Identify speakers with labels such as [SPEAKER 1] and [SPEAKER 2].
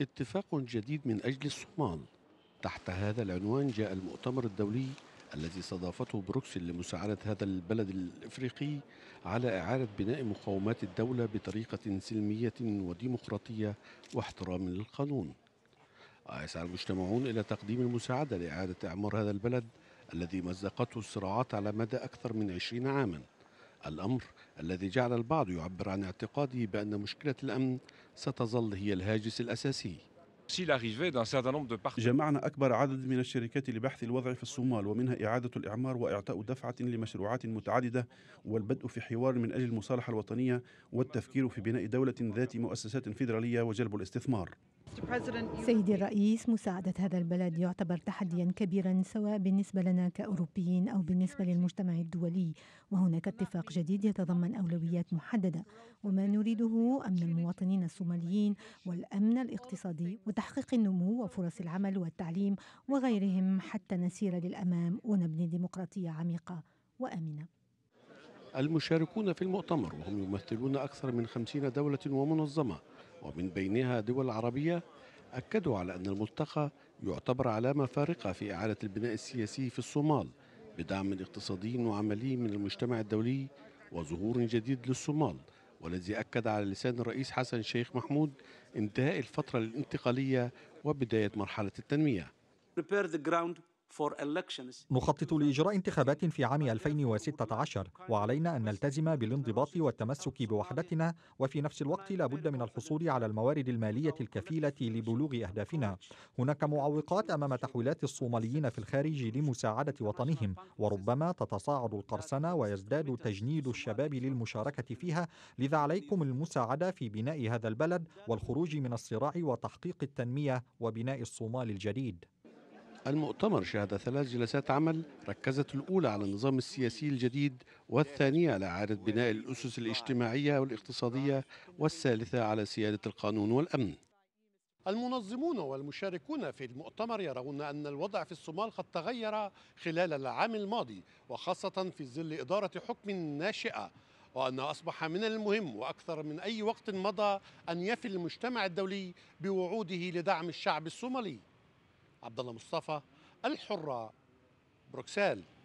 [SPEAKER 1] اتفاق جديد من أجل الصومال تحت هذا العنوان جاء المؤتمر الدولي الذي استضافته بروكسل لمساعدة هذا البلد الإفريقي على إعادة بناء مقاومات الدولة بطريقة سلمية وديمقراطية واحترام للقانون ويسعى المجتمعون إلى تقديم المساعدة لإعادة إعمار هذا البلد الذي مزقته الصراعات على مدى أكثر من عشرين عاماً الأمر الذي جعل البعض يعبر عن اعتقاده بأن مشكلة الأمن ستظل هي الهاجس الأساسي جمعنا أكبر عدد من الشركات لبحث الوضع في الصومال ومنها إعادة الإعمار وإعطاء دفعة لمشروعات متعددة والبدء في حوار من أجل المصالحة الوطنية والتفكير في بناء دولة ذات مؤسسات فيدرالية وجلب الاستثمار
[SPEAKER 2] سيدي الرئيس مساعدة هذا البلد يعتبر تحديا كبيرا سواء بالنسبة لنا كأوروبيين أو بالنسبة للمجتمع الدولي وهناك اتفاق جديد يتضمن أولويات محددة وما نريده أمن المواطنين الصوماليين والأمن الاقتصادي وتحقيق النمو وفرص العمل والتعليم وغيرهم حتى نسير للأمام ونبني ديمقراطية عميقة وآمنة
[SPEAKER 1] المشاركون في المؤتمر وهم يمثلون أكثر من خمسين دولة ومنظمة ومن بينها دول عربية أكدوا على أن الملتقى يعتبر علامة فارقة في إعادة البناء السياسي في الصومال بدعم اقتصادي وعملي من المجتمع الدولي وظهور جديد للصومال والذي أكد على لسان الرئيس حسن شيخ محمود انتهاء
[SPEAKER 3] الفترة الانتقالية وبداية مرحلة التنمية. نخطط لإجراء انتخابات في عام 2016 وعلينا أن نلتزم بالانضباط والتمسك بوحدتنا وفي نفس الوقت لا بد من الحصول على الموارد المالية الكفيلة لبلوغ أهدافنا هناك معوقات أمام تحويلات الصوماليين في الخارج لمساعدة وطنهم وربما تتصاعد القرصنة ويزداد تجنيد الشباب للمشاركة فيها لذا عليكم المساعدة في بناء هذا البلد والخروج من الصراع وتحقيق التنمية وبناء الصومال الجديد المؤتمر شهد ثلاث
[SPEAKER 1] جلسات عمل ركزت الأولى على النظام السياسي الجديد والثانية على إعادة بناء الأسس الاجتماعية والاقتصادية والثالثة على سيادة القانون والأمن
[SPEAKER 4] المنظمون والمشاركون في المؤتمر يرون أن الوضع في الصومال قد تغير خلال العام الماضي وخاصة في ظل إدارة حكم ناشئة وأنه أصبح من المهم وأكثر من أي وقت مضى أن يفي المجتمع الدولي بوعوده لدعم الشعب الصومالي عبد الله مصطفى الحره بروكسل